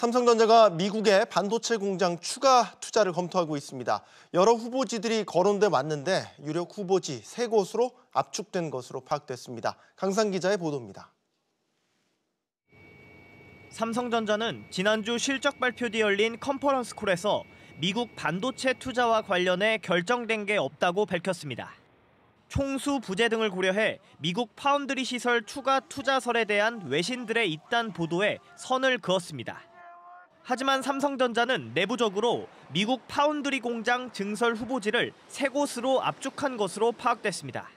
삼성전자가 미국의 반도체 공장 추가 투자를 검토하고 있습니다. 여러 후보지들이 거론돼 왔는데 유력 후보지 세 곳으로 압축된 것으로 파악됐습니다. 강상 기자의 보도입니다. 삼성전자는 지난주 실적 발표 뒤 열린 컨퍼런스 콜에서 미국 반도체 투자와 관련해 결정된 게 없다고 밝혔습니다. 총수 부재 등을 고려해 미국 파운드리 시설 추가 투자설에 대한 외신들의 잇단 보도에 선을 그었습니다. 하지만 삼성전자는 내부적으로 미국 파운드리 공장 증설 후보지를 세 곳으로 압축한 것으로 파악됐습니다.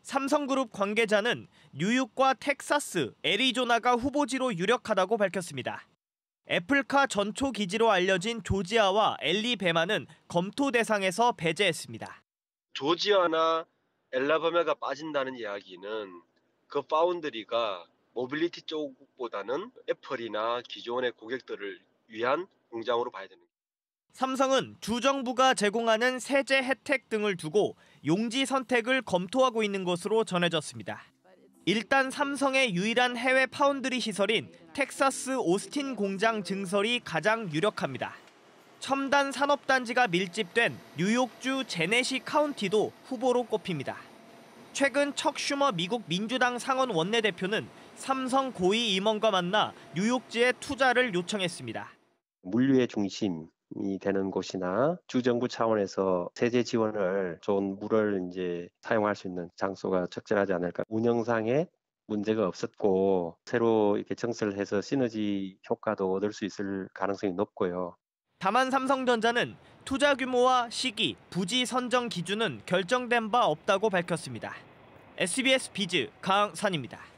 삼성그룹 관계자는 뉴욕과 텍사스, 애리조나가 후보지로 유력하다고 밝혔습니다. 애플카 전초 기지로 알려진 조지아와 엘리베마는 검토 대상에서 배제했습니다. 조지아나 엘라바마가 빠진다는 이야기는 그 파운드리가 모빌리티 쪽보다는 애플이나 기존의 고객들을 위한 공장으로 봐야 되는 삼성은 주정부가 제공하는 세제 혜택 등을 두고 용지 선택을 검토하고 있는 것으로 전해졌습니다. 일단 삼성의 유일한 해외 파운드리 시설인 텍사스 오스틴 공장 증설이 가장 유력합니다. 첨단 산업단지가 밀집된 뉴욕주 제네시 카운티도 후보로 꼽힙니다. 최근 척슈머 미국 민주당 상원 원내대표는 삼성 고위 임원과 만나 뉴욕지에 투자를 요청했습니다. 물류의 중심, 이 되는 곳이나 주정부 차원에서 세제 지원을 좋은 물을 이제 사용할 수 있는 장소가 적절하지 않을까. 운영상에 문제가 없었고 새로 이렇게 정설을 해서 시너지 효과도 얻을 수 있을 가능성이 높고요. 다만 삼성전자는 투자 규모와 시기, 부지 선정 기준은 결정된 바 없다고 밝혔습니다. SBS 비즈 강산입니다.